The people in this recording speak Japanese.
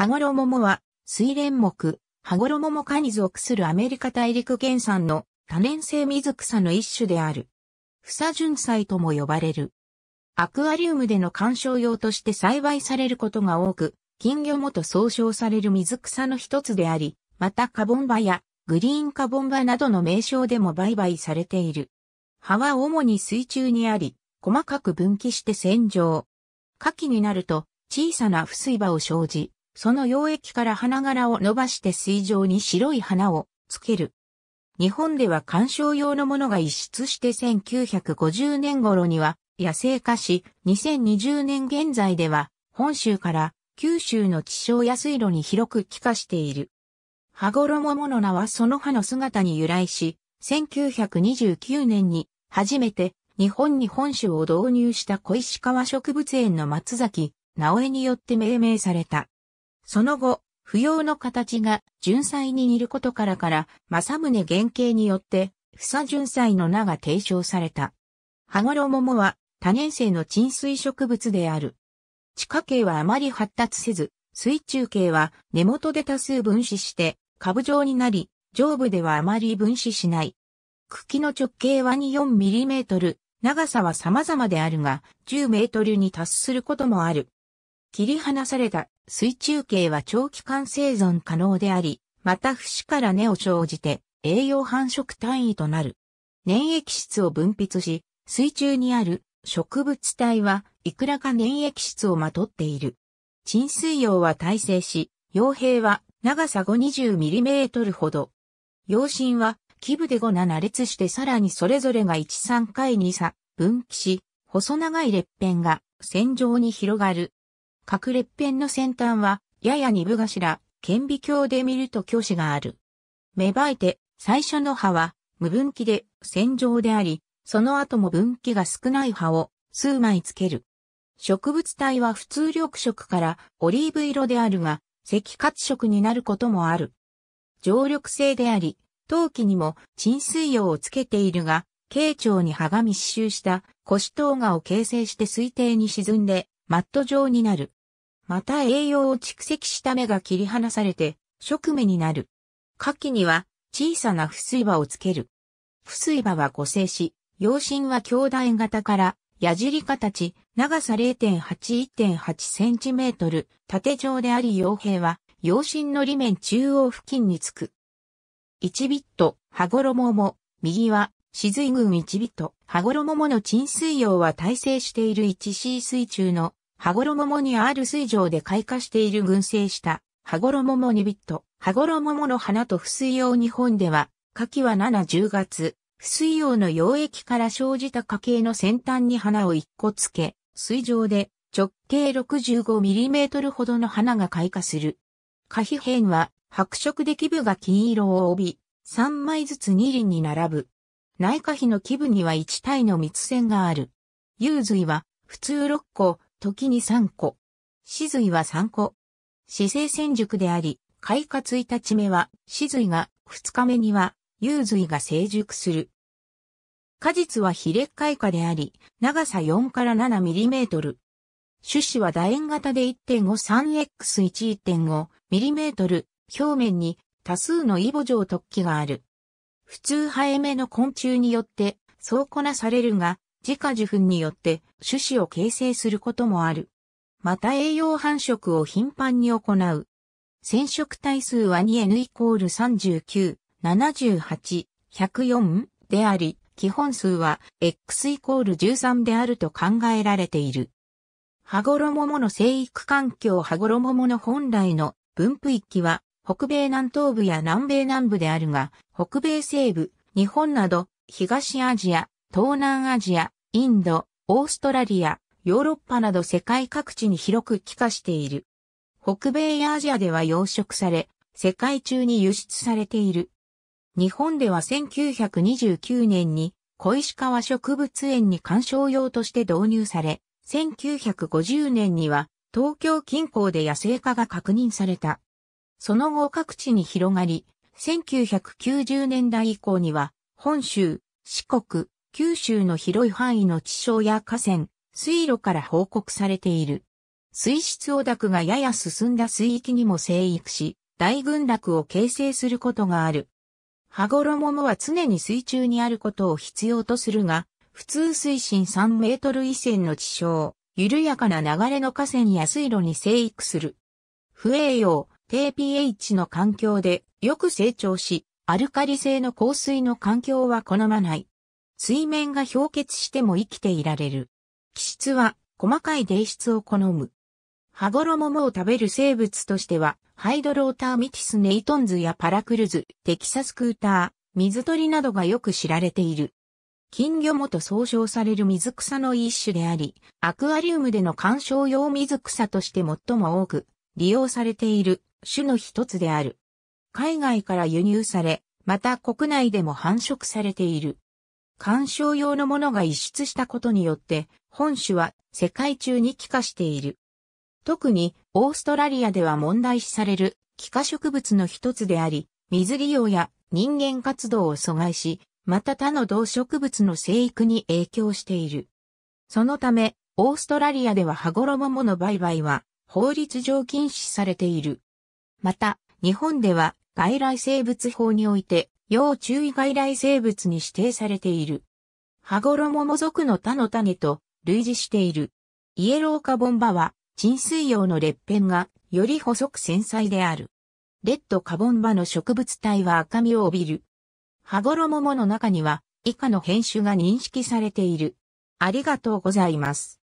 羽衣モは、水蓮木、羽衣ニ科に属するアメリカ大陸原産の多年生水草の一種である。房純菜とも呼ばれる。アクアリウムでの観賞用として栽培されることが多く、金魚もと総称される水草の一つであり、またカボンバやグリーンカボンバなどの名称でも売買されている。葉は主に水中にあり、細かく分岐して洗浄。夏季になると小さな不水場を生じ、その溶液から花柄を伸ばして水上に白い花をつける。日本では観賞用のものが一出して1950年頃には野生化し、2020年現在では本州から九州の地上や水路に広く帰化している。羽衣もの名はその葉の姿に由来し、1929年に初めて日本に本種を導入した小石川植物園の松崎直江によって命名された。その後、不要の形が純祭に似ることからから、正宗原型によって、さ純祭の名が提唱された。羽衣桃は多年生の沈水植物である。地下茎はあまり発達せず、水中茎は根元で多数分子して、株状になり、上部ではあまり分子しない。茎の直径は2 4トル、長さは様々であるが、10メートルに達することもある。切り離された水中系は長期間生存可能であり、また節から根を生じて栄養繁殖単位となる。粘液質を分泌し、水中にある植物体はいくらか粘液質をまとっている。沈水葉は耐性し、傭兵は長さ 520mm ほど。陽心は基部で57列してさらにそれぞれが13回に差分岐し、細長い列片が線状に広がる。各ぺ片の先端は、やや二分頭、顕微鏡で見ると教師がある。芽生えて、最初の葉は、無分岐で、線状であり、その後も分岐が少ない葉を、数枚つける。植物体は普通緑色からオリーブ色であるが、赤褐色になることもある。常緑性であり、陶器にも沈水葉をつけているが、慶長に葉が密集した腰糖画を形成して水底に沈んで、マット状になる。また栄養を蓄積した芽が切り離されて、食芽になる。夏季には小さな不水葉をつける。不水葉は固性し、葉芯は強大型から矢尻形、長さ0.8-1.8センチメートル、縦状であり傭平は、葉芯の裏面中央付近につく。1ビット、羽衣も、右は、死髄群1ビット、羽衣もの沈水葉は耐性している 1C 水中の羽衣にある水上で開花している群生した、羽衣にビット、羽衣の花と不水用日本では、夏季は7、10月、不水用の溶液から生じた花茎の先端に花を1個つけ、水上で直径 65mm ほどの花が開花する。花皮片は白色で基部が金色を帯び、3枚ずつ2輪に並ぶ。内花皮の基部には1体の蜜腺がある。幽髄は普通6個、時に3個。死髄は3個。死生戦熟であり、開花1日目は死髄が、2日目には、幽髄が成熟する。果実は比例開花であり、長さ4から7ミリメートル。種子は楕円型で 1.53x1.5 ミリメートル、表面に多数のイボ状突起がある。普通生え目の昆虫によって、そうこなされるが、自家受粉によって種子を形成することもある。また栄養繁殖を頻繁に行う。染色体数は 2N イコール39、78、104であり、基本数は X イコール13であると考えられている。羽衣もの生育環境羽衣もの本来の分布域は北米南東部や南米南部であるが、北米西部、日本など東アジア、東南アジア、インド、オーストラリア、ヨーロッパなど世界各地に広く帰化している。北米やアジアでは養殖され、世界中に輸出されている。日本では1929年に小石川植物園に観賞用として導入され、1950年には東京近郊で野生化が確認された。その後各地に広がり、1990年代以降には本州、四国、九州の広い範囲の地層や河川、水路から報告されている。水質汚濁がやや進んだ水域にも生育し、大群落を形成することがある。羽衣もは常に水中にあることを必要とするが、普通水深3メートル以前の地層、緩やかな流れの河川や水路に生育する。不栄養、低 pH の環境でよく成長し、アルカリ性の香水の環境は好まない。水面が氷結しても生きていられる。気質は細かい泥質を好む。羽衣を食べる生物としては、ハイドローターミティスネイトンズやパラクルズ、テキサスクーター、水鳥などがよく知られている。金魚もと総称される水草の一種であり、アクアリウムでの観賞用水草として最も多く利用されている種の一つである。海外から輸入され、また国内でも繁殖されている。鑑賞用のものが逸出したことによって、本種は世界中に帰化している。特にオーストラリアでは問題視される帰化植物の一つであり、水利用や人間活動を阻害し、また他の動植物の生育に影響している。そのため、オーストラリアでは羽衣もの売買は法律上禁止されている。また、日本では外来生物法において要注意外来生物に指定されている。羽衣も属の他の種と類似している。イエローカボンバは、沈水用の裂片がより細く繊細である。レッドカボンバの植物体は赤みを帯びる。羽衣もの中には以下の変種が認識されている。ありがとうございます。